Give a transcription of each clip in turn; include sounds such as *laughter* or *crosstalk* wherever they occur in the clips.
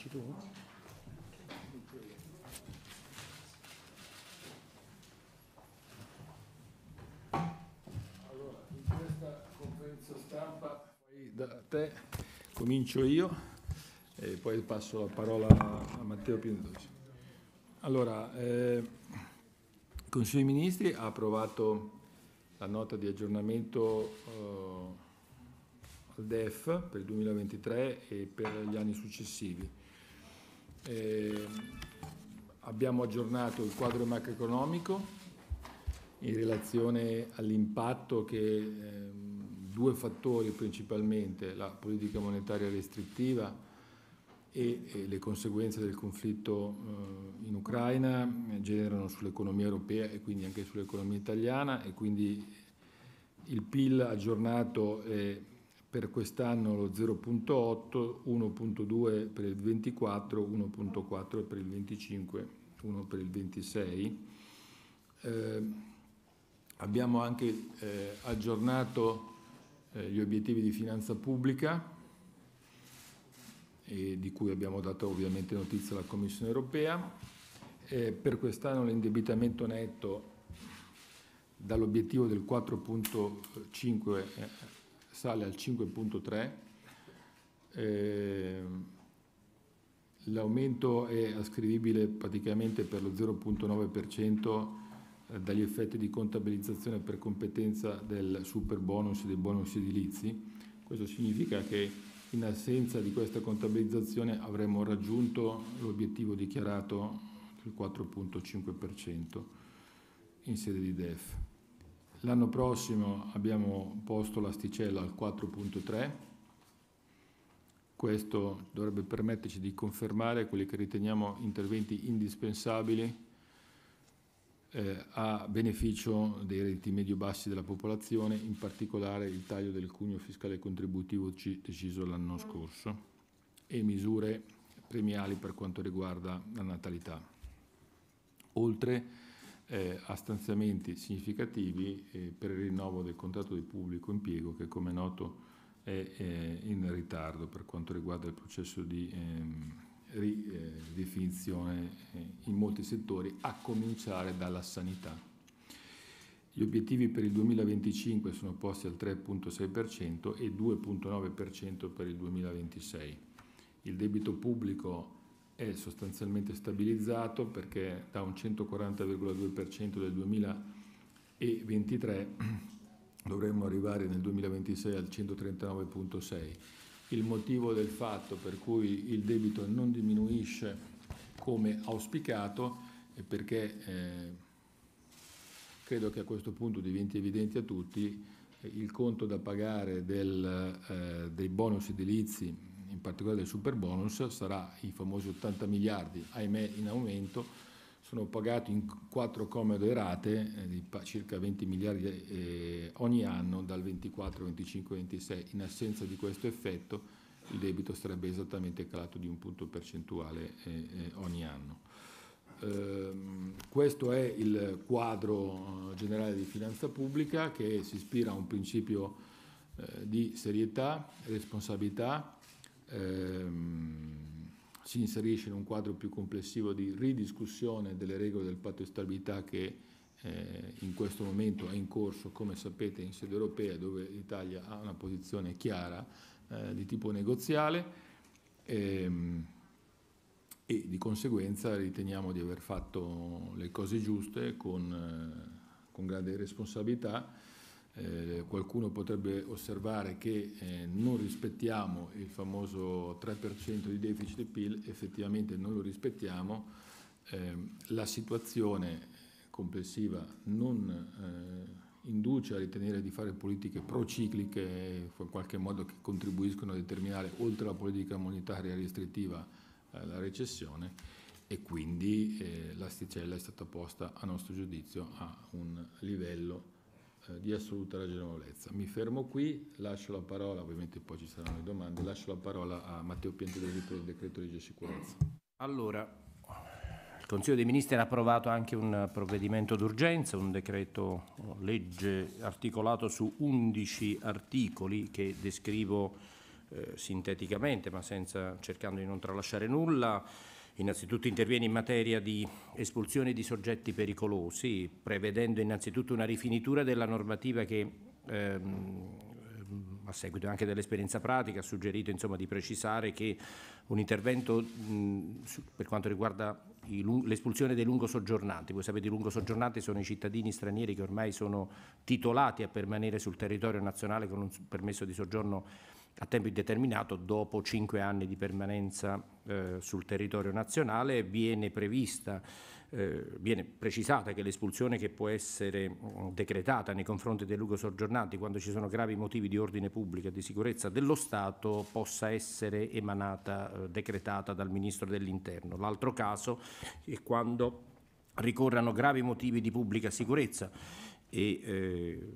dici tu? Allora, in questa conferenza stampa, poi da te comincio io e poi passo la parola a Matteo Piendosi. Allora, eh, il Consiglio dei Ministri ha approvato la nota di aggiornamento eh, al DEF per il 2023 e per gli anni successivi. Eh, abbiamo aggiornato il quadro macroeconomico in relazione all'impatto che eh, due fattori principalmente, la politica monetaria restrittiva e, e le conseguenze del conflitto eh, in Ucraina eh, generano sull'economia europea e quindi anche sull'economia italiana e quindi il PIL aggiornato è per quest'anno lo 0.8, 1.2 per il 24, 1.4 per il 25, 1 per il 26. Eh, abbiamo anche eh, aggiornato eh, gli obiettivi di finanza pubblica, di cui abbiamo dato ovviamente notizia alla Commissione europea. per quest'anno l'indebitamento netto dall'obiettivo del 4.5 sale al 5.3, eh, l'aumento è ascrivibile praticamente per lo 0.9% eh, dagli effetti di contabilizzazione per competenza del super bonus e dei bonus edilizi. Questo significa che in assenza di questa contabilizzazione avremmo raggiunto l'obiettivo dichiarato del 4.5% in sede di DEF. L'anno prossimo abbiamo posto l'asticella al 4.3, questo dovrebbe permetterci di confermare quelli che riteniamo interventi indispensabili eh, a beneficio dei redditi medio-bassi della popolazione, in particolare il taglio del cuneo fiscale contributivo deciso l'anno mm. scorso e misure premiali per quanto riguarda la natalità. Oltre eh, a stanziamenti significativi eh, per il rinnovo del contratto di pubblico impiego che come noto è eh, in ritardo per quanto riguarda il processo di ehm, ridefinizione eh, eh, in molti settori, a cominciare dalla sanità. Gli obiettivi per il 2025 sono posti al 3,6% e 2,9% per il 2026. Il debito pubblico è sostanzialmente stabilizzato perché da un 140,2% del 2023 *clears throat* dovremmo arrivare nel 2026 al 139,6%. Il motivo del fatto per cui il debito non diminuisce come auspicato è perché eh, credo che a questo punto diventi evidente a tutti eh, il conto da pagare del, eh, dei bonus edilizi in particolare del super bonus, sarà i famosi 80 miliardi, ahimè in aumento, sono pagati in quattro comode rate eh, di circa 20 miliardi eh, ogni anno dal 24, 25, 26. In assenza di questo effetto il debito sarebbe esattamente calato di un punto percentuale eh, eh ogni anno. Ehm, questo è il quadro eh, generale di finanza pubblica che si ispira a un principio eh, di serietà, responsabilità, ehm, si inserisce in un quadro più complessivo di ridiscussione delle regole del patto di stabilità che eh, in questo momento è in corso, come sapete, in sede europea, dove l'Italia ha una posizione chiara eh, di tipo negoziale ehm, e di conseguenza riteniamo di aver fatto le cose giuste con, eh, con grande responsabilità eh, qualcuno potrebbe osservare che eh, non rispettiamo il famoso 3% di deficit PIL, effettivamente non lo rispettiamo, eh, la situazione complessiva non eh, induce a ritenere di fare politiche procicliche in qualche modo che contribuiscono a determinare oltre alla politica monetaria restrittiva eh, la recessione e quindi eh, l'asticella è stata posta a nostro giudizio a un livello eh, di assoluta ragionevolezza. Mi fermo qui, lascio la parola, ovviamente poi ci saranno le domande, lascio la parola a Matteo Piente del decreto legge sicurezza. Allora, il Consiglio dei Ministri ha approvato anche un provvedimento d'urgenza, un decreto legge articolato su 11 articoli che descrivo eh, sinteticamente, ma senza, cercando di non tralasciare nulla. Innanzitutto interviene in materia di espulsione di soggetti pericolosi, prevedendo innanzitutto una rifinitura della normativa che ehm, ehm a seguito anche dell'esperienza pratica, ha suggerito insomma, di precisare che un intervento mh, per quanto riguarda l'espulsione dei lungo soggiornanti, voi sapete i lungo soggiornanti sono i cittadini stranieri che ormai sono titolati a permanere sul territorio nazionale con un permesso di soggiorno a tempo indeterminato dopo cinque anni di permanenza eh, sul territorio nazionale. Viene, prevista, eh, viene precisata che l'espulsione che può essere mm, decretata nei confronti dei lugo soggiornanti quando ci sono gravi motivi di ordine pubblico e di sicurezza dello Stato possa essere emanata, eh, decretata dal Ministro dell'Interno. L'altro caso è quando ricorrano gravi motivi di pubblica sicurezza e eh,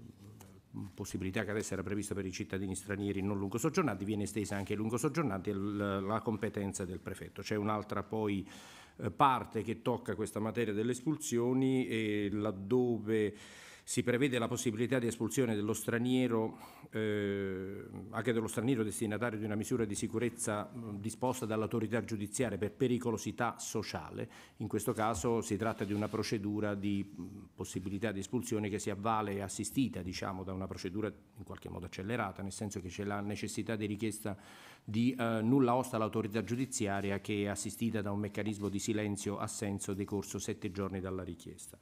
possibilità che adesso era prevista per i cittadini stranieri non lungo soggiornati, viene estesa anche ai lungo soggiornanti la competenza del prefetto. C'è un'altra poi eh, parte che tocca questa materia delle espulsioni e laddove si prevede la possibilità di espulsione dello straniero, eh, anche dello straniero destinatario di una misura di sicurezza disposta dall'autorità giudiziaria per pericolosità sociale. In questo caso si tratta di una procedura di possibilità di espulsione che si avvale assistita diciamo, da una procedura in qualche modo accelerata, nel senso che c'è la necessità di richiesta di eh, nulla osta all'autorità giudiziaria che è assistita da un meccanismo di silenzio-assenso decorso sette giorni dalla richiesta.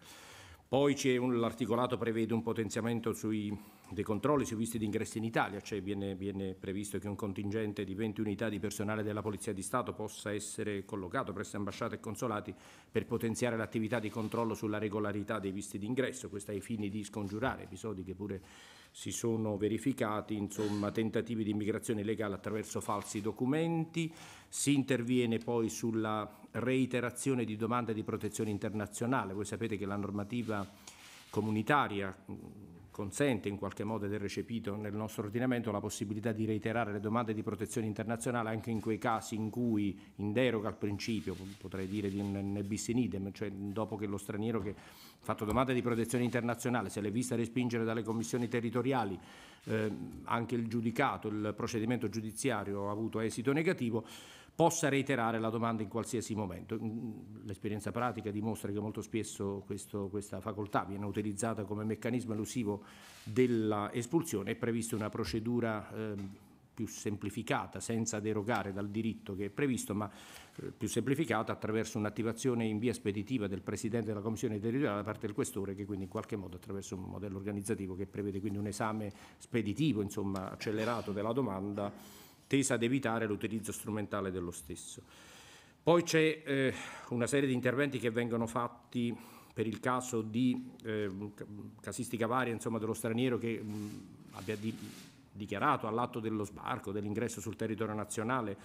Poi un, l'articolato prevede un potenziamento sui, dei controlli sui visti d'ingresso in Italia, cioè viene, viene, previsto che un contingente di 20 unità di personale della Polizia di Stato possa essere collocato presso ambasciate e consolati per potenziare l'attività di controllo sulla regolarità dei visti d'ingresso, questo ai fini di scongiurare episodi che pure si sono verificati insomma, tentativi di immigrazione illegale attraverso falsi documenti, si interviene poi sulla reiterazione di domande di protezione internazionale. Voi sapete che la normativa comunitaria consente in qualche modo ed è recepito nel nostro ordinamento la possibilità di reiterare le domande di protezione internazionale anche in quei casi in cui in deroga al principio, potrei dire di un bis in idem, cioè dopo che lo straniero che ha fatto domanda di protezione internazionale se l'è vista respingere dalle commissioni territoriali, eh, anche il giudicato, il procedimento giudiziario ha avuto esito negativo, possa reiterare la domanda in qualsiasi momento. Mm, l'esperienza pratica dimostra che molto spesso questo, questa facoltà viene utilizzata come meccanismo elusivo dell'espulsione, è prevista una procedura eh, più semplificata, senza derogare dal diritto che è previsto, ma eh, più semplificata attraverso un'attivazione in via speditiva del Presidente della Commissione territoriale da parte del Questore, che quindi in qualche modo attraverso un modello organizzativo che prevede quindi un esame speditivo, insomma, accelerato della domanda, tesa ad evitare l'utilizzo strumentale dello stesso. Poi c'è eh, una serie di interventi che vengono fatti per il caso di eh, casistica varia insomma, dello straniero che mh, mm, abbia di, dichiarato all'atto dello sbarco, dell'ingresso sul territorio nazionale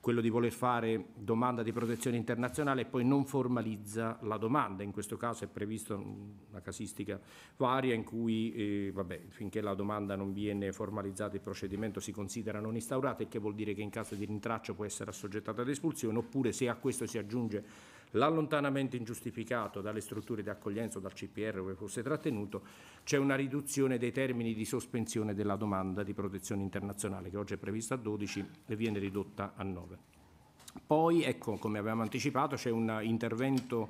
quello di voler fare domanda di protezione internazionale e poi non formalizza la domanda. In questo caso è prevista una casistica varia in cui eh, vabbè, finché la domanda non viene formalizzata il procedimento si considera non instaurato, il che vuol dire che in caso di rintraccio può essere assoggettata ad espulsione oppure se a questo si aggiunge l'allontanamento ingiustificato dalle strutture di accoglienza o dal CPR dove fosse trattenuto, c'è una riduzione dei termini di sospensione della domanda di protezione internazionale che oggi è prevista a 12 e viene ridotta a 9. Poi, ecco, come avevamo anticipato, c'è un intervento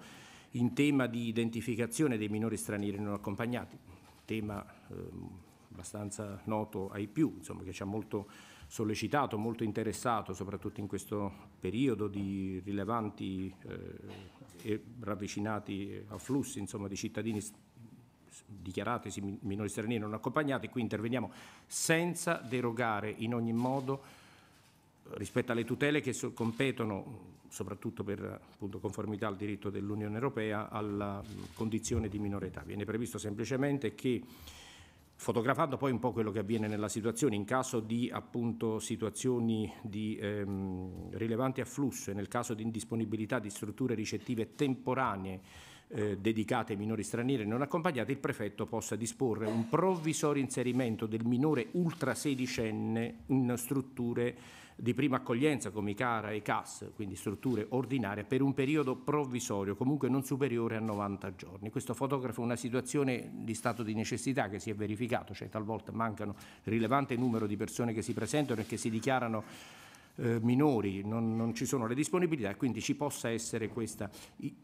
in tema di identificazione dei minori stranieri non accompagnati, tema eh, abbastanza noto ai più, insomma, che ci ha molto sollecitato, molto interessato, soprattutto in questo periodo di rilevanti eh, e ravvicinati eh, afflussi insomma, di cittadini dichiaratisi minori stranieri non accompagnati, qui interveniamo senza derogare in ogni modo eh, rispetto alle tutele che so competono, soprattutto per appunto, conformità al diritto dell'Unione Europea, alla condizione di minore età. Viene previsto semplicemente che fotografando poi un po' quello che avviene nella situazione in caso di appunto situazioni di ehm, rilevante afflusso e nel caso di indisponibilità di strutture ricettive temporanee eh, dedicate ai minori stranieri non accompagnati, il prefetto possa disporre un provvisorio inserimento del minore ultra sedicenne in strutture di prima accoglienza come i CARA e i CAS, quindi strutture ordinarie, per un periodo provvisorio, comunque non superiore a 90 giorni. Questo fotografa una situazione di stato di necessità che si è verificato, cioè talvolta mancano rilevante numero di persone che si presentano e che si dichiarano eh, minori, non, non, ci sono le disponibilità e quindi ci possa essere questa.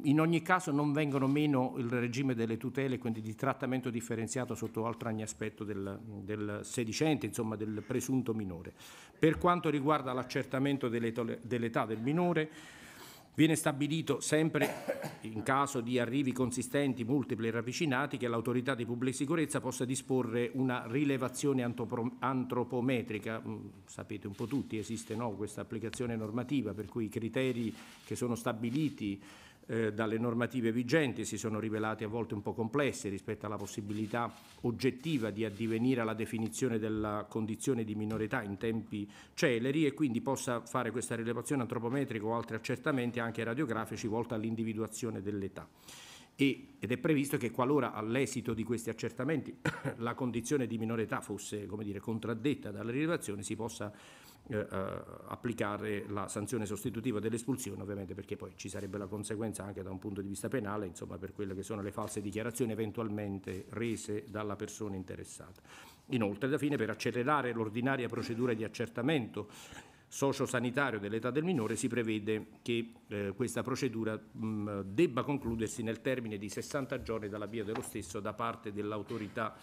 In ogni caso non vengono meno il regime delle tutele, quindi di trattamento differenziato sotto altro ogni aspetto del, del sedicente, insomma del presunto minore. Per quanto riguarda l'accertamento dell'età del minore, Viene stabilito sempre, in caso di arrivi consistenti, multipli e ravvicinati, che l'autorità di pubblica sicurezza possa disporre una rilevazione antropometrica. Mm, sapete un po' tutti, esiste no? questa applicazione normativa, per cui i criteri che sono stabiliti eh, dalle normative vigenti si sono rivelate a volte un po' complesse rispetto alla possibilità oggettiva di addivenire alla definizione della condizione di minore in tempi celeri e quindi possa fare questa rilevazione antropometrica o altri accertamenti anche radiografici volta all'individuazione dell'età ed è previsto che qualora all'esito di questi accertamenti *coughs* la condizione di minore fosse come dire, contraddetta dalla rilevazione si possa eh, applicare la sanzione sostitutiva dell'espulsione, ovviamente perché poi ci sarebbe la conseguenza anche da un punto di vista penale, insomma, per quelle che sono le false dichiarazioni eventualmente rese dalla persona interessata. Inoltre, alla fine, per accelerare l'ordinaria procedura di accertamento sociosanitario dell'età del minore si prevede che eh, questa procedura mh, debba concludersi nel termine di 60 giorni dall'avvio dello stesso da parte dell'autorità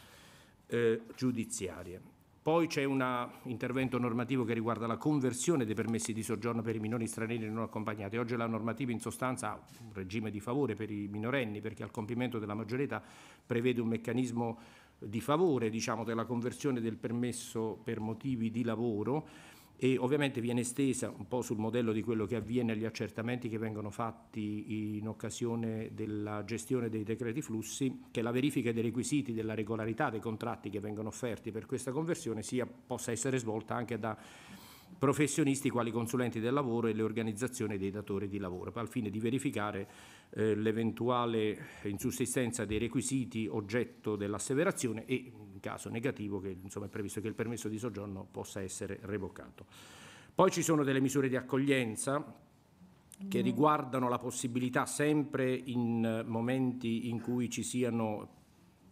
eh, giudiziaria. Poi c'è un intervento normativo che riguarda la conversione dei permessi di soggiorno per i minori stranieri non accompagnati. Oggi la normativa in sostanza ha un regime di favore per i minorenni perché al compimento della maggiore età prevede un meccanismo di favore diciamo, della conversione del permesso per motivi di lavoro e ovviamente viene estesa un po' sul modello di quello che avviene agli accertamenti che vengono fatti in occasione della gestione dei decreti flussi, che la verifica dei requisiti della regolarità dei contratti che vengono offerti per questa conversione sia, possa essere svolta anche da professionisti quali consulenti del lavoro e le organizzazioni dei datori di lavoro, al fine di verificare eh, l'eventuale insussistenza dei requisiti oggetto dell'asseverazione e, in caso negativo, che insomma, è previsto che il permesso di soggiorno possa essere revocato. Poi ci sono delle misure di accoglienza che mm. riguardano la possibilità sempre in momenti in cui ci siano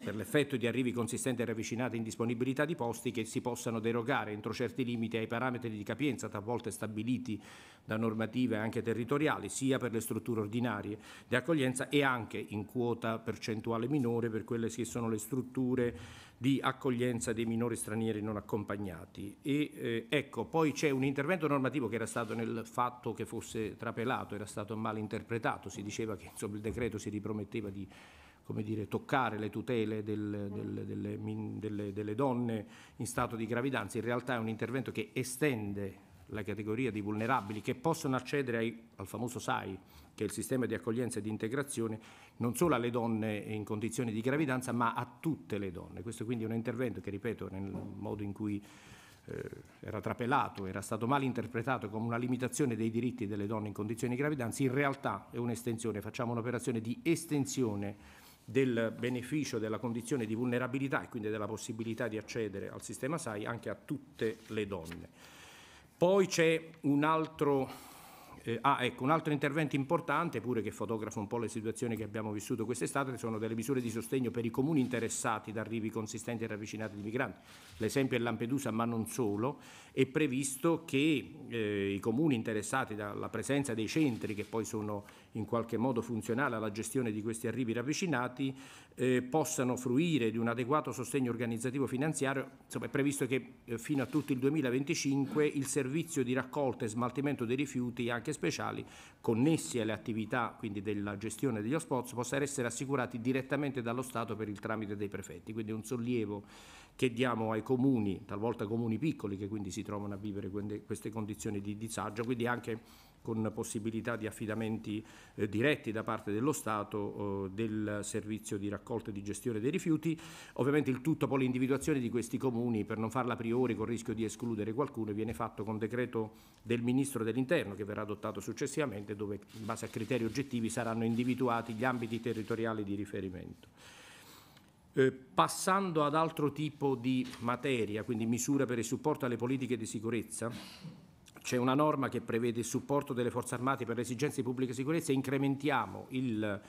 per l'effetto di arrivi consistenti e ravvicinati in disponibilità di posti che si possano derogare entro certi limiti ai parametri di capienza talvolta stabiliti da normative anche territoriali, sia per le strutture ordinarie di accoglienza e anche in quota percentuale minore per quelle che sono le strutture di accoglienza dei minori stranieri non accompagnati. E, eh, ecco, poi c'è un intervento normativo che era stato nel fatto che fosse trapelato, era stato mal interpretato, si diceva che insomma, il decreto si riprometteva di come dire, toccare le tutele del, del, delle, delle, delle donne in stato di gravidanza, in realtà è un intervento che estende la categoria di vulnerabili che possono accedere ai, al famoso SAI, che è il sistema di accoglienza e di integrazione, non solo alle donne in condizioni di gravidanza, ma a tutte le donne. Questo quindi è un intervento che, ripeto, nel modo in cui eh, era trapelato, era stato mal interpretato come una limitazione dei diritti delle donne in condizioni di gravidanza, in realtà è un'estensione, facciamo un'operazione di estensione del beneficio della condizione di vulnerabilità e quindi della possibilità di accedere al sistema SAI anche a tutte le donne. Poi c'è un altro, eh, ah, ecco, un altro intervento importante, pure che fotografa un po' le situazioni che abbiamo vissuto quest'estate, sono delle misure di sostegno per i comuni interessati da arrivi consistenti e ravvicinati di migranti. L'esempio è Lampedusa, ma non solo. È previsto che eh, i comuni interessati dalla presenza dei centri, che poi sono in qualche modo funzionale alla gestione di questi arrivi ravvicinati eh, possano fruire di un adeguato sostegno organizzativo finanziario. Insomma, è previsto che eh, fino a tutto il 2025 il servizio di raccolta e smaltimento dei rifiuti, anche speciali, connessi alle attività quindi della gestione degli hotspots, possa essere assicurati direttamente dallo Stato per il tramite dei prefetti. Quindi è un sollievo che diamo ai comuni, talvolta comuni piccoli che quindi si trovano a vivere queste condizioni di disagio, quindi anche con possibilità di affidamenti eh, diretti da parte dello Stato eh, del servizio di raccolta e di gestione dei rifiuti, ovviamente il tutto poi l'individuazione di questi comuni per non farla a priori con il rischio di escludere qualcuno viene fatto con decreto del Ministro dell'Interno che verrà adottato successivamente dove in base a criteri oggettivi saranno individuati gli ambiti territoriali di riferimento. Eh, passando ad altro tipo di materia, quindi misure per il supporto alle politiche di sicurezza, c'è una norma che prevede il supporto delle forze armate per le esigenze di pubblica sicurezza, incrementiamo il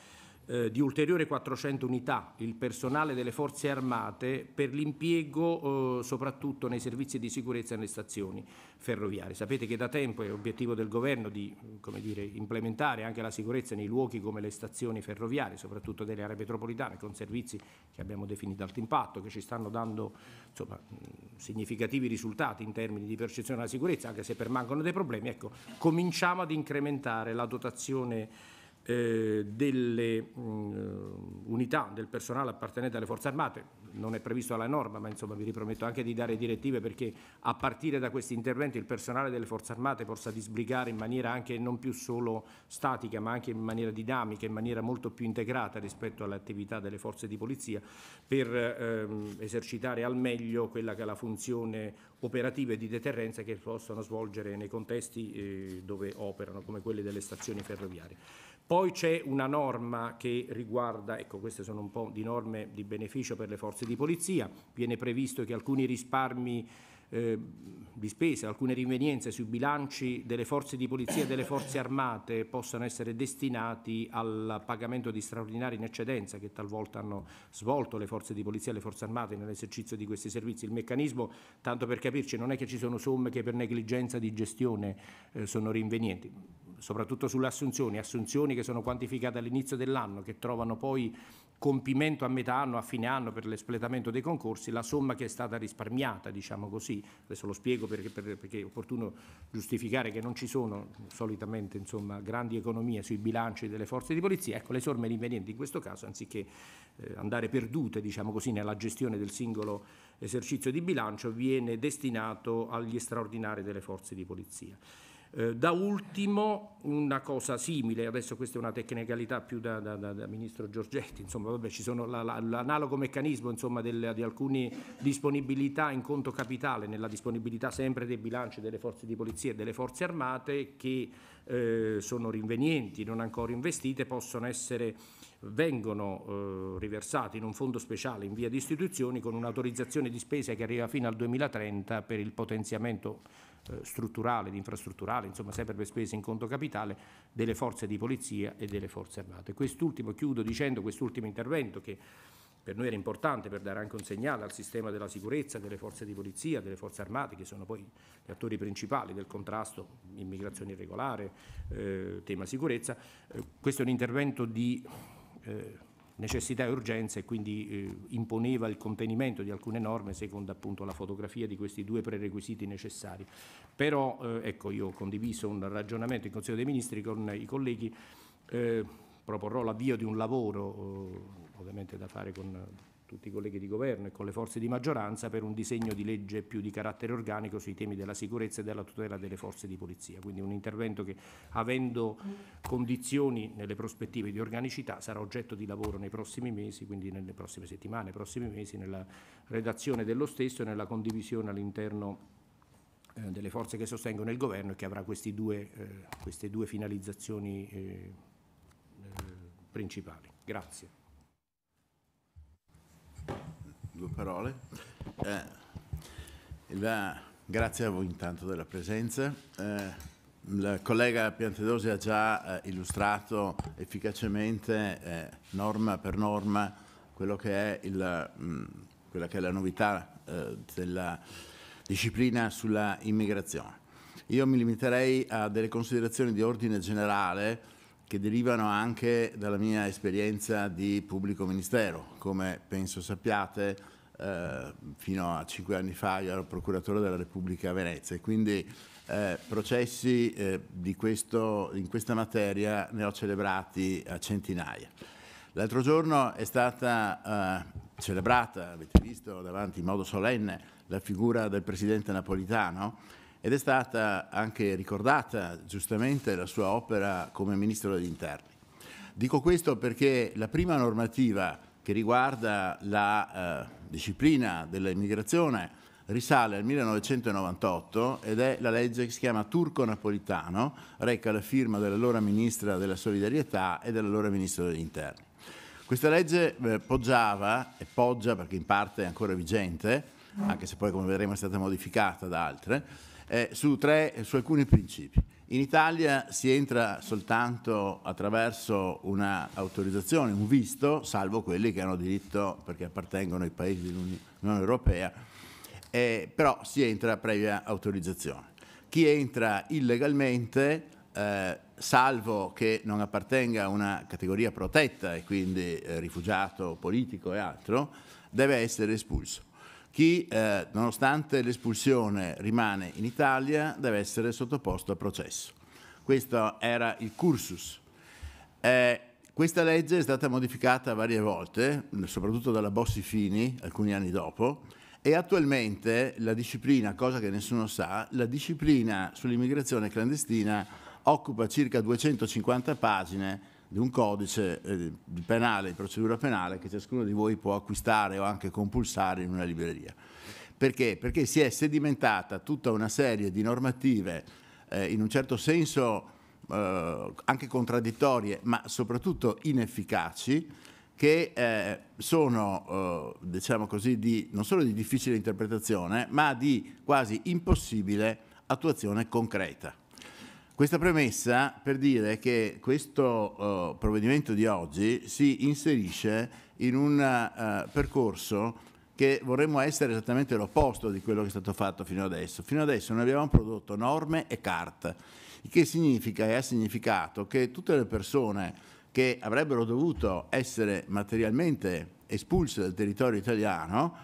eh, di ulteriori 400 unità il personale delle forze armate per l'impiego eh, soprattutto nei servizi di sicurezza nelle stazioni ferroviarie. Sapete che da tempo è obiettivo del governo di dire, implementare anche la sicurezza nei luoghi come le stazioni ferroviarie, soprattutto delle aree metropolitane, con servizi che abbiamo definito alto impatto, che ci stanno dando insomma, significativi risultati in termini di percezione della sicurezza, anche se permangono dei problemi. Ecco, cominciamo ad incrementare la dotazione eh, delle mh, mm, unità del personale appartenente alle forze armate, non è previsto alla norma, ma insomma vi riprometto anche di dare direttive perché a partire da questi interventi il personale delle forze armate possa disbrigare in maniera anche non più solo statica, ma anche in maniera dinamica, in maniera molto più integrata rispetto alle attività delle forze di polizia per ehm, esercitare al meglio quella che è la funzione operativa e di deterrenza che possono svolgere nei contesti eh, dove operano, come quelli delle stazioni ferroviarie. Poi c'è una norma che riguarda, ecco queste sono un po' di norme di beneficio per le forze di polizia, viene previsto che alcuni risparmi eh, di spesa, alcune rinvenienze sui bilanci delle forze di polizia e delle forze armate possano essere destinati al pagamento di straordinari in eccedenza che talvolta hanno svolto le forze di polizia e le forze armate nell'esercizio di questi servizi. Il meccanismo, tanto per capirci, non è che ci sono somme che per negligenza di gestione eh, sono rinvenienti soprattutto sulle assunzioni, assunzioni che sono quantificate all'inizio dell'anno, che trovano poi compimento a metà anno, a fine anno per l'espletamento dei concorsi, la somma che è stata risparmiata, diciamo così, adesso lo spiego perché, perché è opportuno giustificare che non ci sono solitamente insomma, grandi economie sui bilanci delle forze di polizia, ecco le somme rivenienti in questo caso, anziché eh, andare perdute diciamo così, nella gestione del singolo esercizio di bilancio, viene destinato agli straordinari delle forze di polizia. Eh, da ultimo una cosa simile, adesso questa è una tecnicalità più da, da, da, da ministro Giorgetti, insomma vabbè, ci sono la, la, l'analogo meccanismo insomma, del, di alcune disponibilità in conto capitale, nella disponibilità sempre dei bilanci delle forze di polizia e delle forze armate che eh, sono rinvenienti, non ancora investite, possono essere vengono eh, riversati in un fondo speciale in via di istituzioni con un'autorizzazione di spesa che arriva fino al 2030 per il potenziamento eh, strutturale, ed infrastrutturale, insomma sempre per spese in conto capitale, delle forze di polizia e delle forze armate. Quest'ultimo, chiudo dicendo quest'ultimo intervento che per noi era importante per dare anche un segnale al sistema della sicurezza, delle forze di polizia, delle forze armate, che sono poi gli attori principali del contrasto, immigrazione irregolare, eh, tema sicurezza. Eh, questo è un intervento di... Eh, necessità e urgenza e quindi eh, imponeva il contenimento di alcune norme secondo appunto la fotografia di questi due prerequisiti necessari. Però eh, ecco io ho condiviso un ragionamento in Consiglio dei Ministri con i colleghi, eh, proporrò l'avvio di un lavoro eh, ovviamente da fare con tutti i colleghi di governo e con le forze di maggioranza per un disegno di legge più di carattere organico sui temi della sicurezza e della tutela delle forze di polizia. Quindi un intervento che, avendo condizioni nelle prospettive di organicità, sarà oggetto di lavoro nei prossimi mesi, quindi nelle prossime settimane, nei prossimi mesi, nella redazione dello stesso e nella condivisione all'interno eh, delle forze che sostengono il governo e che avrà due, eh, queste due finalizzazioni eh, eh principali. Grazie due parole. Eh, la, grazie a voi intanto della presenza. Eh, il collega Piantedosi ha già eh, illustrato efficacemente eh, norma per norma quello che è il, mh, mm, quella che è la novità eh, della disciplina sulla immigrazione. Io mi limiterei a delle considerazioni di ordine generale che derivano anche dalla mia esperienza di pubblico ministero. Come penso sappiate, eh, fino a cinque anni fa io ero procuratore della Repubblica a Venezia e quindi eh, processi eh, questo, in questa materia ne ho celebrati a centinaia. L'altro giorno è stata eh, celebrata, avete visto davanti in modo solenne, la figura del presidente napolitano ed è stata anche ricordata giustamente la sua opera come Ministro degli Interni. Dico questo perché la prima normativa che riguarda la eh, disciplina dell'immigrazione risale al 1998 ed è la legge che si chiama Turco-Napolitano, reca la firma dell'allora Ministra della Solidarietà e dell'allora Ministro degli Interni. Questa legge eh, poggiava, e poggia perché in parte è ancora vigente, anche se poi come vedremo è stata modificata da altre, eh, su, tre, su alcuni principi. In Italia si entra soltanto attraverso un'autorizzazione, un visto, salvo quelli che hanno diritto perché appartengono ai paesi dell'Unione Europea, eh, però si entra previa autorizzazione. Chi entra illegalmente, eh, salvo che non appartenga a una categoria protetta e quindi eh, rifugiato politico e altro, deve essere espulso. Chi, eh, nonostante l'espulsione, rimane in Italia deve essere sottoposto a processo. Questo era il cursus. Eh, questa legge è stata modificata varie volte, soprattutto dalla Bossi Fini alcuni anni dopo, e attualmente la disciplina, cosa che nessuno sa, la disciplina sull'immigrazione clandestina occupa circa 250 pagine di un codice eh, di penale, di procedura penale che ciascuno di voi può acquistare o anche compulsare in una libreria. Perché? Perché si è sedimentata tutta una serie di normative eh, in un certo senso eh, anche contraddittorie, ma soprattutto inefficaci, che eh, sono, eh, diciamo così, di, non solo di difficile interpretazione, ma di quasi impossibile attuazione concreta. Questa premessa per dire che questo uh, provvedimento di oggi si inserisce in un uh, percorso che vorremmo essere esattamente l'opposto di quello che è stato fatto fino adesso. Fino adesso noi abbiamo prodotto norme e carte, il che significa e ha significato che tutte le persone che avrebbero dovuto essere materialmente espulse dal territorio italiano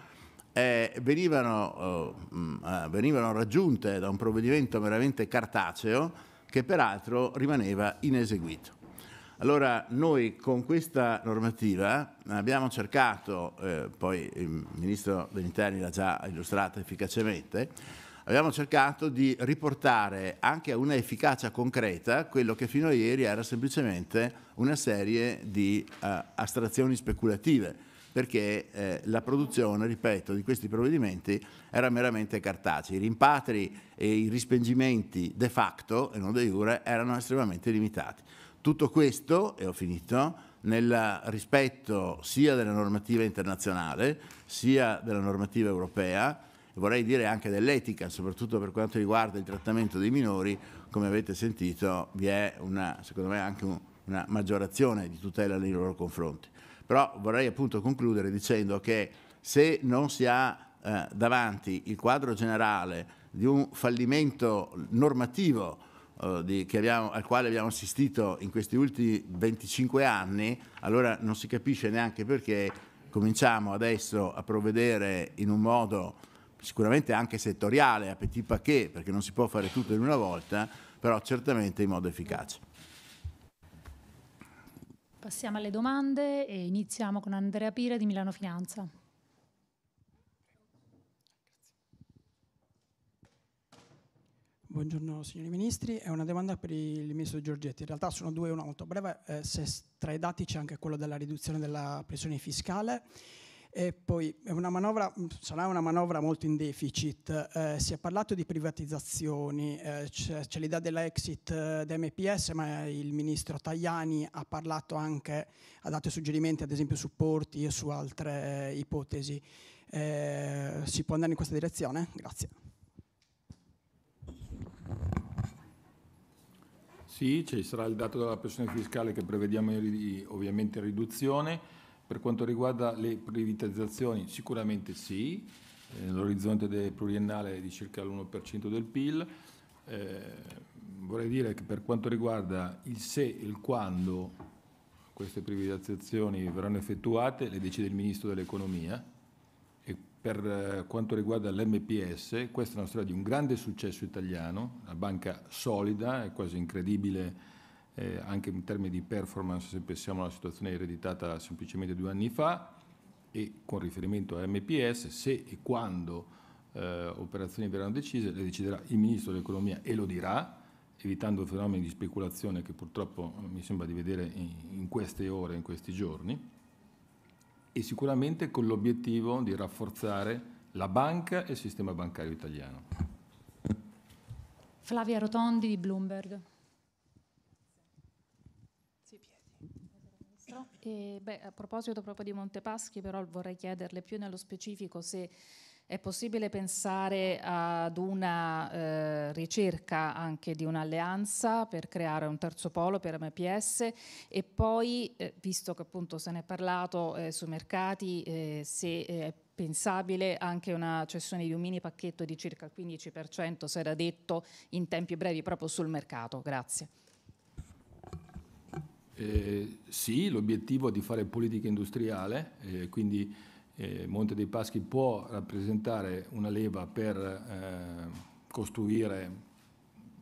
eh, venivano, eh, eh venivano raggiunte da un provvedimento veramente cartaceo che peraltro rimaneva ineseguito. Allora noi con questa normativa abbiamo cercato, eh, poi il Ministro degli Interni l'ha già illustrata efficacemente, abbiamo cercato di riportare anche a una efficacia concreta quello che fino a ieri era semplicemente una serie di eh, astrazioni speculative perché eh, la produzione, ripeto, di questi provvedimenti era meramente cartacea. I rimpatri e i rispengimenti de facto e non de jure erano estremamente limitati. Tutto questo, e ho finito, nel rispetto sia della normativa internazionale, sia della normativa europea, vorrei dire anche dell'etica, soprattutto per quanto riguarda il trattamento dei minori, come avete sentito vi è una, secondo me anche un, una maggiorazione di tutela nei loro confronti. Però vorrei appunto concludere dicendo che se non si ha eh, davanti il quadro generale di un fallimento normativo eh, di, abbiamo, al quale abbiamo assistito in questi ultimi 25 anni, allora non si capisce neanche perché cominciamo adesso a provvedere in un modo sicuramente anche settoriale, a petit paquet, perché non si può fare tutto in una volta, però certamente in modo efficace. Passiamo alle domande e iniziamo con Andrea Pira di Milano Finanza. Buongiorno signori ministri, è una domanda per il ministro Giorgetti, in realtà sono due e una molto breve, eh, se tra i dati c'è anche quello della riduzione della pressione fiscale e poi una manovra, mm, sarà una manovra molto in deficit, eh, si è parlato di privatizzazioni, eh, c'è, c'è, l'idea dell'exit eh, da MPS, ma il ministro Tajani ha parlato anche, ha dato suggerimenti ad esempio su porti e su altre eh, ipotesi. Eh, si può andare in questa direzione? Grazie. Sì, ci sarà il dato della pressione fiscale che prevediamo di ovviamente riduzione. Per quanto riguarda le privatizzazioni, sicuramente sì, eh, l'orizzonte pluriennale è di circa l'1% del PIL. Eh, vorrei dire che per quanto riguarda il se e il quando queste privatizzazioni verranno effettuate, le decide il Ministro dell'Economia e per eh, quanto riguarda l'MPS, questa è una storia di un grande successo italiano, una banca solida, è quasi incredibile eh, anche in termini di performance se pensiamo alla situazione ereditata semplicemente due anni fa e con riferimento a MPS se e quando eh, operazioni verranno decise le deciderà il Ministro dell'Economia e lo dirà evitando fenomeni di speculazione che purtroppo eh, mi sembra di vedere in, in queste ore, in questi giorni e sicuramente con l'obiettivo di rafforzare la banca e il sistema bancario italiano. Flavia Rotondi di Bloomberg. altro? E, beh, a proposito proprio di Montepaschi, però vorrei chiederle più nello specifico se è possibile pensare ad una eh, ricerca anche di un'alleanza per creare un terzo polo per MPS e poi, eh, visto che appunto se ne è parlato eh, sui mercati, eh, se eh, è pensabile anche una cessione di un mini pacchetto di circa il 15%, se era detto in tempi brevi proprio sul mercato. Grazie. Eh, sì, l'obiettivo è di fare politica industriale, eh, quindi eh, Monte dei Paschi può rappresentare una leva per eh, costruire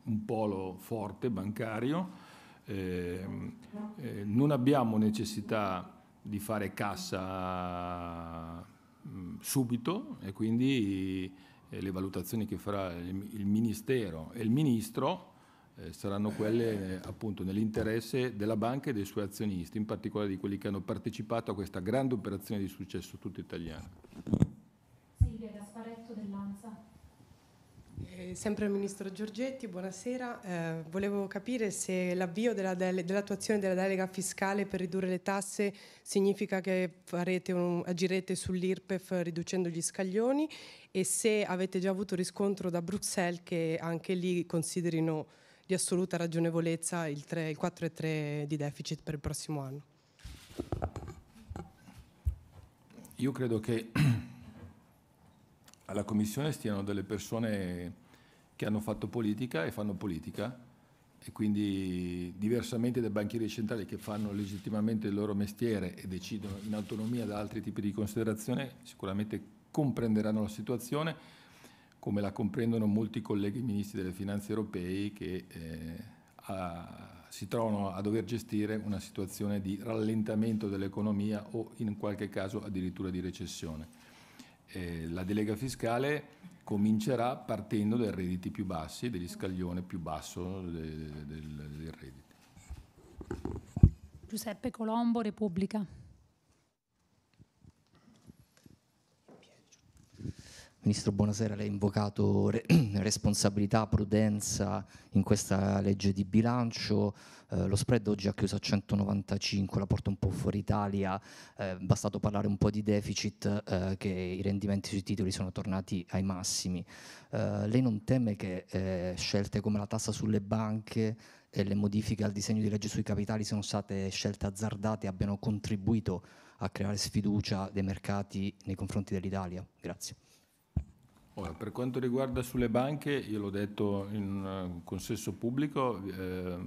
un polo forte bancario. Eh, eh, non abbiamo necessità di fare cassa mh, mm, subito e quindi le valutazioni che farà il, il Ministero e il Ministro eh, saranno quelle eh, appunto nell'interesse della banca e dei suoi azionisti, in particolare di quelli che hanno partecipato a questa grande operazione di successo tutta italiana. Silvia Gasparetto dell'ANSA. Eh, sempre il Ministro Giorgetti, buonasera. volevo capire se l'avvio della dell'attuazione della delega fiscale per ridurre le tasse significa che un, agirete sull'IRPEF riducendo gli scaglioni e se avete già avuto riscontro da Bruxelles che anche lì considerino di assoluta ragionevolezza il, 3, il 4,3 di deficit per il prossimo anno. Io credo che *clears throat* alla Commissione stiano delle persone che hanno fatto politica e fanno politica e quindi diversamente dai banchieri centrali che fanno legittimamente il loro mestiere e decidono in autonomia da altri tipi di considerazione, sicuramente comprenderanno la situazione come la comprendono molti colleghi ministri delle finanze europei che eh, a, si trovano a dover gestire una situazione di rallentamento dell'economia o in qualche caso addirittura di recessione. Eh, la delega fiscale comincerà partendo dai redditi più bassi, degli scaglioni più basso dei de, de, de redditi. Giuseppe Colombo, Repubblica. Ministro, buonasera, lei ha invocato re *clears throat* responsabilità, prudenza in questa legge di bilancio, eh, lo spread oggi ha chiuso a 195, la porta un po' fuori Italia, eh, bastato parlare un po' di deficit eh, che i rendimenti sui titoli sono tornati ai massimi. Eh, lei non teme che eh, scelte come la tassa sulle banche e le modifiche al disegno di legge sui capitali siano state scelte azzardate e abbiano contribuito a creare sfiducia dei mercati nei confronti dell'Italia? Grazie. Ora, per quanto riguarda sulle banche, io l'ho detto in un eh, consesso pubblico, eh,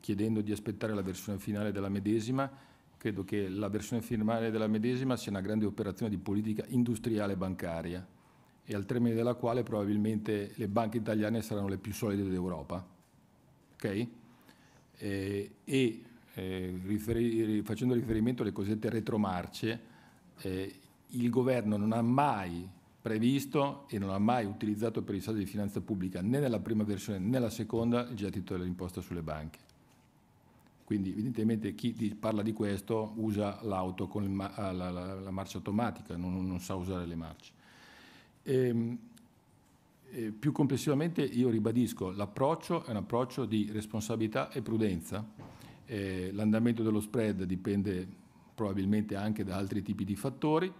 chiedendo di aspettare la versione finale della medesima, credo che la versione finale della medesima sia una grande operazione di politica industriale bancaria e al termine della quale probabilmente le banche italiane saranno le più solide d'Europa. Okay? Eh, e riferi facendo riferimento alle cosiddette retromarce, eh, il governo non ha mai previsto e non ha mai utilizzato per i saldi di finanza pubblica né nella prima versione né nella seconda il gettito dell'imposta sulle banche. Quindi evidentemente chi parla di questo usa l'auto con ma ah, la, la, la, marcia automatica, non, non, sa usare le marce. E, ehm, e più complessivamente io ribadisco, l'approccio è un approccio di responsabilità e prudenza. Eh, l'andamento dello spread dipende probabilmente anche da altri tipi di fattori,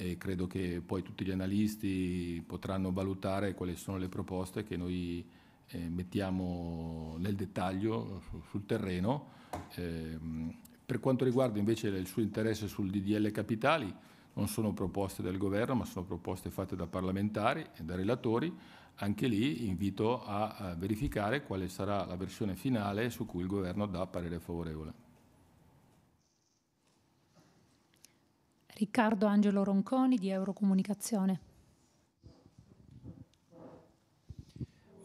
e credo che poi tutti gli analisti potranno valutare quali sono le proposte che noi eh, mettiamo nel dettaglio su, sul terreno. Eh, per quanto riguarda invece il suo interesse sul DDL Capitali, non sono proposte del governo, ma sono proposte fatte da parlamentari e da relatori. Anche lì invito a, a verificare quale sarà la versione finale su cui il governo dà parere favorevole. Riccardo Angelo Ronconi di Eurocomunicazione.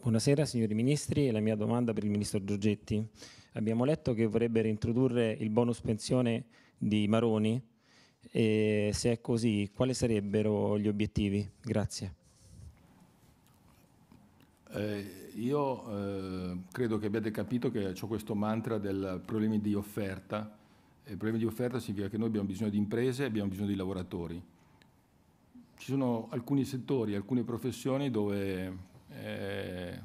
Buonasera signori ministri, la mia domanda per il ministro Giorgetti. Abbiamo letto che vorrebbe reintrodurre il bonus pensione di Maroni e se è così quali sarebbero gli obiettivi? Grazie. Eh, io eh, credo che abbiate capito che ho questo mantra del problemi di offerta eh, il problema di offerta significa che noi abbiamo bisogno di imprese e abbiamo bisogno di lavoratori. Ci sono alcuni settori, alcune professioni dove eh,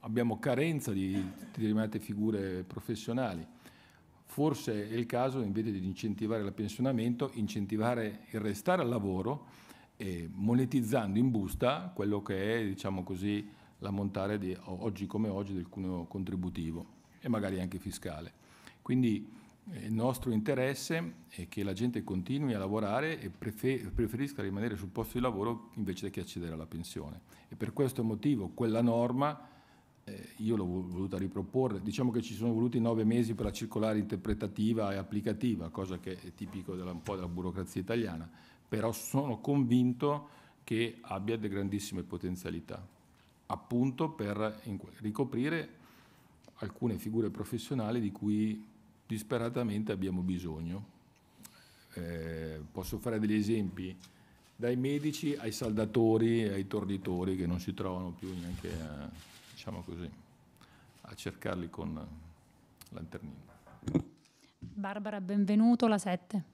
abbiamo carenza di, determinate figure professionali. Forse è il caso invece di incentivare l'appensionamento, incentivare il restare al lavoro e monetizzando in busta quello che è, diciamo così, l'ammontare di oggi come oggi del cuneo contributivo e magari anche fiscale. Quindi il nostro interesse è che la gente continui a lavorare e preferisca rimanere sul posto di lavoro invece che accedere alla pensione. E per questo motivo quella norma eh, io l'ho voluta riproporre. Diciamo che ci sono voluti nove mesi per la circolare interpretativa e applicativa, cosa che è tipico della, un po' della burocrazia italiana, però sono convinto che abbia delle grandissime potenzialità, appunto per ricoprire alcune figure professionali di cui disperatamente abbiamo bisogno. Eh, posso fare degli esempi dai medici ai saldatori ai tornitori che non si trovano più neanche a, diciamo così, a cercarli con lanternino. Barbara, benvenuto, la 7.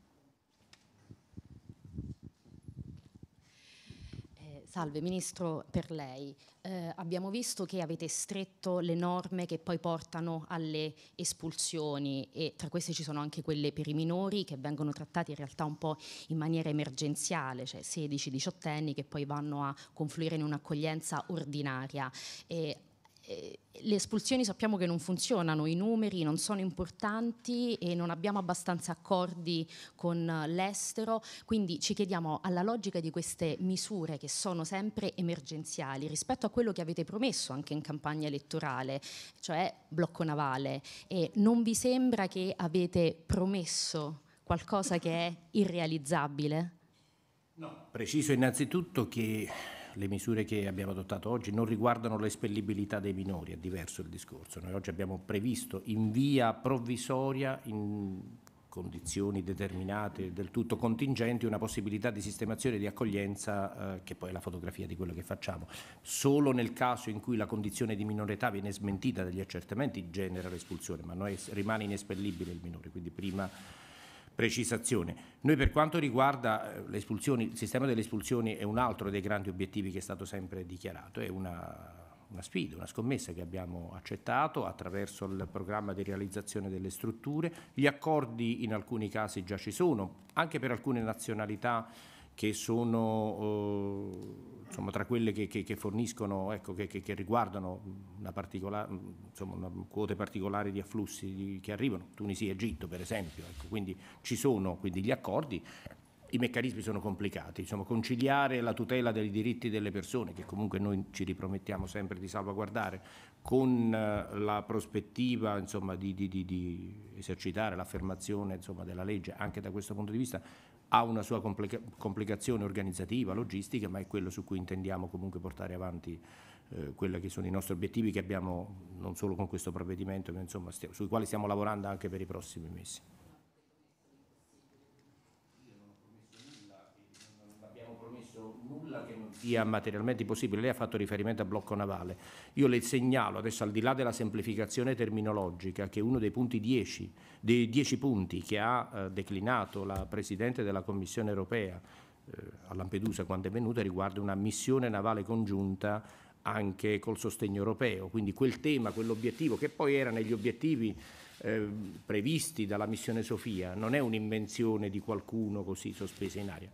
Salve Ministro, per lei eh, abbiamo visto che avete stretto le norme che poi portano alle espulsioni e tra queste ci sono anche quelle per i minori che vengono trattati in realtà un po' in maniera emergenziale, cioè 16-18 anni che poi vanno a confluire in un'accoglienza ordinaria. E eh, le espulsioni sappiamo che non funzionano, i numeri non sono importanti e non abbiamo abbastanza accordi con l'estero, quindi ci chiediamo alla logica di queste misure che sono sempre emergenziali rispetto a quello che avete promesso anche in campagna elettorale, cioè blocco navale, e non vi sembra che avete promesso qualcosa che è irrealizzabile? No, preciso innanzitutto che le misure che abbiamo adottato oggi non riguardano l'espellibilità dei minori, è diverso il discorso. Noi oggi abbiamo previsto in via provvisoria, in condizioni determinate, del tutto contingenti, una possibilità di sistemazione e di accoglienza eh, che poi è la fotografia di quello che facciamo. Solo nel caso in cui la condizione di minorità viene smentita dagli accertamenti genera l'espulsione, ma noi rimane inespellibile il minore, quindi prima precisazione. Noi per quanto riguarda eh, le espulsioni, il sistema delle espulsioni è un altro dei grandi obiettivi che è stato sempre dichiarato, è una una sfida, una scommessa che abbiamo accettato attraverso il programma di realizzazione delle strutture. Gli accordi in alcuni casi già ci sono, anche per alcune nazionalità che sono... Eh insomma, tra quelle che, che, che forniscono, ecco, che, che, riguardano una particola, insomma, una quote particolari di afflussi di, che arrivano, Tunisia, e Egitto per esempio, ecco, quindi ci sono quindi gli accordi, i meccanismi sono complicati, insomma, conciliare la tutela dei diritti delle persone, che comunque noi ci ripromettiamo sempre di salvaguardare, con eh, la prospettiva insomma, di, di, di, esercitare l'affermazione della legge anche da questo punto di vista, ha una sua complica complicazione organizzativa, logistica, ma è quello su cui intendiamo comunque portare avanti eh, quelli che sono i nostri obiettivi che abbiamo non solo con questo provvedimento, ma insomma sui quali stiamo lavorando anche per i prossimi mesi. sia materialmente possibile. Lei ha fatto riferimento a blocco navale. Io le segnalo adesso al di là della semplificazione terminologica che uno dei punti 10, dei 10 punti che ha eh, declinato la Presidente della Commissione europea eh, a Lampedusa quando è venuta riguarda una missione navale congiunta anche col sostegno europeo. Quindi quel tema, quell'obiettivo che poi era negli obiettivi eh, previsti dalla missione Sofia non è un'invenzione di qualcuno così sospesa in aria.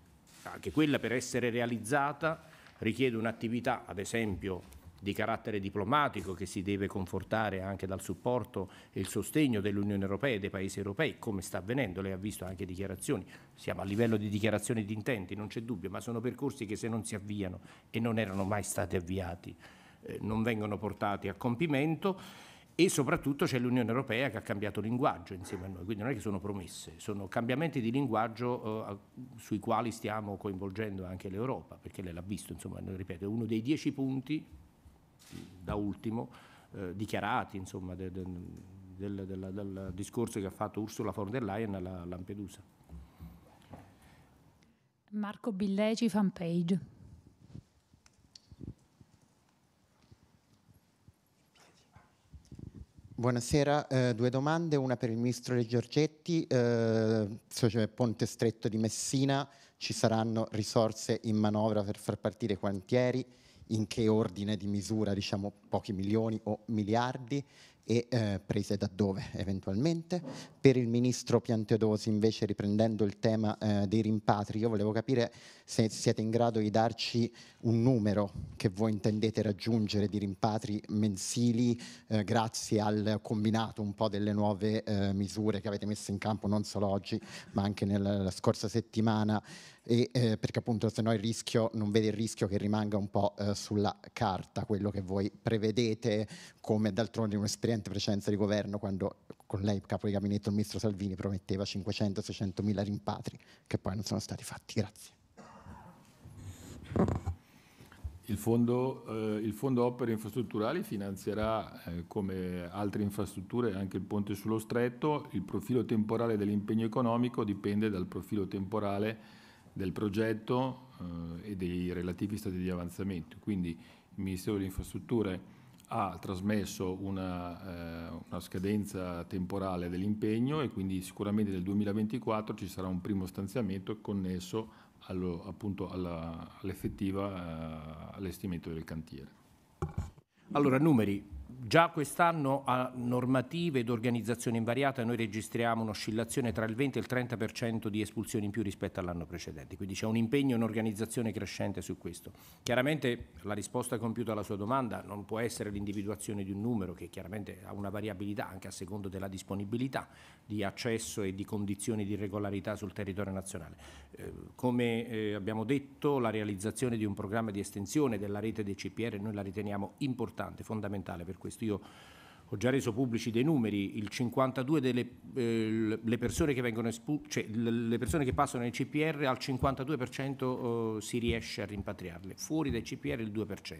Anche quella per essere realizzata richiede un'attività, ad esempio, di carattere diplomatico che si deve confortare anche dal supporto e il sostegno dell'Unione Europea e dei paesi europei, come sta avvenendo, lei ha visto anche dichiarazioni, siamo a livello di dichiarazioni di intenti, non c'è dubbio, ma sono percorsi che se non si avviano e non erano mai stati avviati, eh, non vengono portati a compimento e soprattutto c'è l'Unione Europea che ha cambiato linguaggio insieme a noi, quindi non è che sono promesse, sono cambiamenti di linguaggio eh, sui quali stiamo coinvolgendo anche l'Europa, perché lei l'ha visto, insomma, ripeto, è uno dei dieci punti, da ultimo, eh, dichiarati insomma, de, de, del, del, del, discorso che ha fatto Ursula von der Leyen a Lampedusa. Marco Billegi, fanpage. Buonasera, eh, due domande, una per il ministro De Giorgetti, eh, Ponte Stretto di Messina, ci saranno risorse in manovra per far partire i quantieri, in che ordine di misura, diciamo pochi milioni o miliardi? e eh, prese da dove eventualmente. Per il ministro Pianteodosi invece riprendendo il tema eh, dei rimpatri, io volevo capire se siete in grado di darci un numero che voi intendete raggiungere di rimpatri mensili eh, grazie al combinato un po' delle nuove eh, misure che avete messo in campo non solo oggi ma anche nella scorsa settimana e, eh, perché appunto se no il rischio, non vede il rischio che rimanga un po' eh, sulla carta quello che voi prevedete come d'altronde in un'esperienza precedenza di governo quando con lei capo di gabinetto il ministro Salvini prometteva 500-600 mila rimpatri che poi non sono stati fatti. Grazie. Il fondo, eh, il fondo opere infrastrutturali finanzierà, eh, come altre infrastrutture, anche il ponte sullo stretto. Il profilo temporale dell'impegno economico dipende dal profilo temporale del progetto eh, e dei relativi stati di avanzamento. Quindi il Ministero delle Infrastrutture ha trasmesso una, eh, una scadenza temporale dell'impegno e quindi sicuramente nel 2024 ci sarà un primo stanziamento connesso allo, appunto all'effettiva all eh, all'estimento del cantiere. Allora, numeri, Già quest'anno a normative ed organizzazione invariata noi registriamo un'oscillazione tra il 20 e il 30% di espulsioni in più rispetto all'anno precedente, quindi c'è un impegno e un'organizzazione crescente su questo. Chiaramente la risposta compiuta alla sua domanda non può essere l'individuazione di un numero che chiaramente ha una variabilità anche a secondo della disponibilità di accesso e di condizioni di regolarità sul territorio nazionale. Eh, come eh, abbiamo detto la realizzazione di un programma di estensione della rete dei CPR noi la riteniamo importante, fondamentale Per per questo. Io ho già reso pubblici dei numeri, il 52 delle eh, le persone, che vengono espul- cioè, le persone che passano nel CPR al 52% eh, si riesce a rimpatriarle, fuori dai CPR il 2%.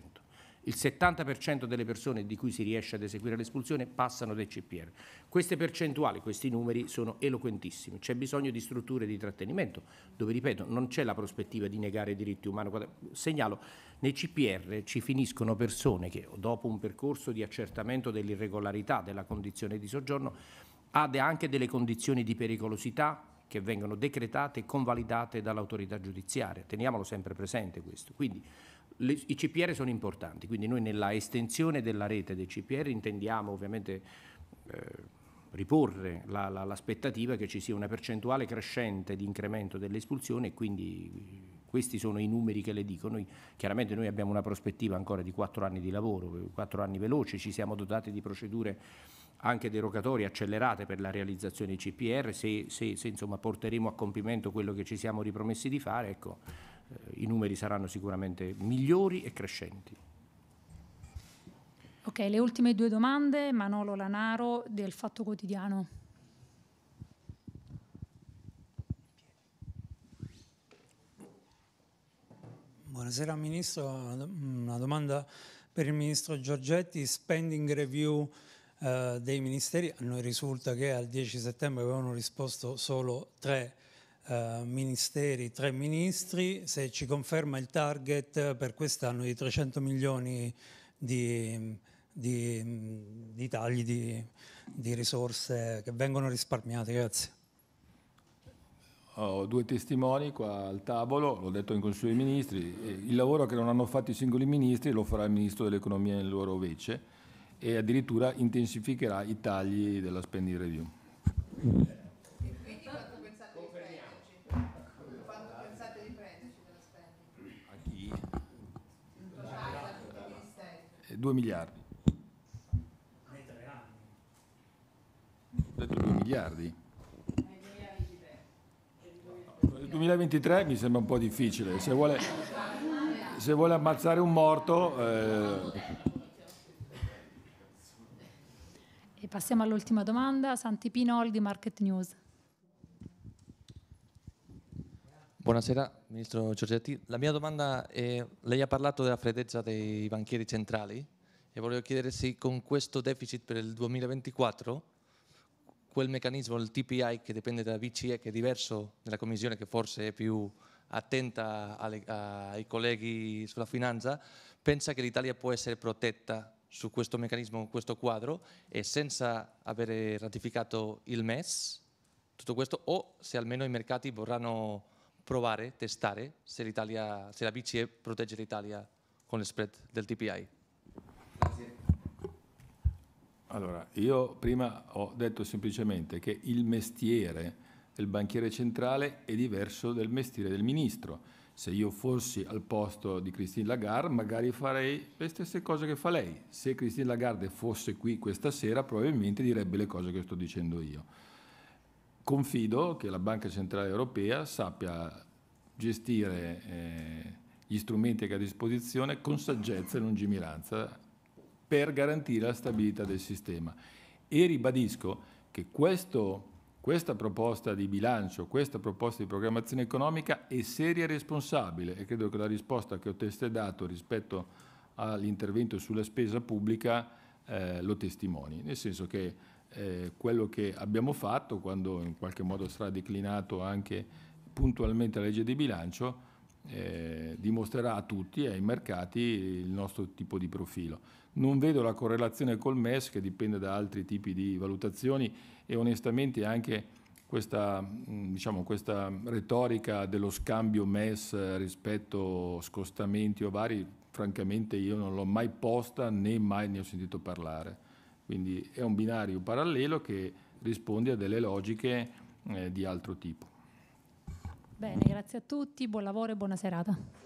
Il 70% delle persone di cui si riesce ad eseguire l'espulsione passano dai CPR. Queste percentuali, questi numeri sono eloquentissimi. C'è bisogno di strutture di trattenimento, dove, ripeto, non c'è la prospettiva di negare i diritti umani. Segnalo nei CPR ci finiscono persone che dopo un percorso di accertamento dell'irregolarità della condizione di soggiorno ha anche delle condizioni di pericolosità che vengono decretate e convalidate dall'autorità giudiziaria. Teniamolo sempre presente questo. Quindi le, i CPR sono importanti, quindi noi nella estensione della rete dei CPR intendiamo ovviamente eh, riporre l'aspettativa la, la, che ci sia una percentuale crescente di incremento delle espulsioni e quindi questi sono i numeri che le dico. Noi, chiaramente noi abbiamo una prospettiva ancora di quattro anni di lavoro, quattro anni veloci, ci siamo dotati di procedure anche derogatorie accelerate per la realizzazione dei CPR, se, se, se insomma, porteremo a compimento quello che ci siamo ripromessi di fare, ecco, eh, i numeri saranno sicuramente migliori e crescenti. Ok, le ultime due domande, Manolo Lanaro del Fatto Quotidiano. Buonasera Ministro, una domanda per il Ministro Giorgetti, spending review eh, dei Ministeri, a noi risulta che al 10 settembre avevano risposto solo tre eh, Ministeri, tre Ministri, se ci conferma il target eh, per quest'anno di 300 milioni di, di, di tagli di, di risorse che vengono risparmiate, grazie. Ho due testimoni qua al tavolo, l'ho detto in Consiglio dei Ministri, il lavoro che non hanno fatto i singoli ministri lo farà il Ministro dell'Economia in loro vece e addirittura intensificherà i tagli della spending review. A chi? 2 miliardi. Ho detto due miliardi. 2023 mi sembra un po' difficile. Se vuole, se vuole ammazzare un morto... Eh... E passiamo all'ultima domanda. Santi Pinol di Market News. Buonasera, Ministro Giorgetti. La mia domanda è, lei ha parlato della freddezza dei banchieri centrali e volevo chiedere se con questo deficit per il 2024 quel meccanismo, il TPI che dipende dalla BCE, che è diverso nella Commissione che forse è più attenta alle, ai colleghi sulla finanza, pensa che l'Italia può essere protetta su questo meccanismo, in questo quadro e senza avere ratificato il MES, tutto questo, o se almeno i mercati vorranno provare, testare se, se la BCE protegge l'Italia con lo spread del TPI. Allora, io prima ho detto semplicemente che il mestiere del banchiere centrale è diverso dal mestiere del ministro. Se io fossi al posto di Christine Lagarde, magari farei le stesse cose che fa lei. Se Christine Lagarde fosse qui questa sera, probabilmente direbbe le cose che sto dicendo io. Confido che la Banca Centrale Europea sappia gestire eh, gli strumenti che ha a disposizione con saggezza e lungimiranza per garantire la stabilità del sistema. E ribadisco che questo, questa proposta di bilancio, questa proposta di programmazione economica è seria e responsabile e credo che la risposta che ho testé dato rispetto all'intervento sulla spesa pubblica eh, lo testimoni, nel senso che eh, quello che abbiamo fatto quando in qualche modo sarà declinato anche puntualmente la legge di bilancio eh, dimostrerà a tutti e ai mercati il nostro tipo di profilo. Non vedo la correlazione col MES che dipende da altri tipi di valutazioni e onestamente anche questa, mm, diciamo, questa retorica dello scambio MES eh, rispetto a scostamenti o vari, francamente io non l'ho mai posta né mai ne ho sentito parlare. Quindi è un binario parallelo che risponde a delle logiche eh, di altro tipo. Bene, grazie a tutti, buon lavoro e buona serata.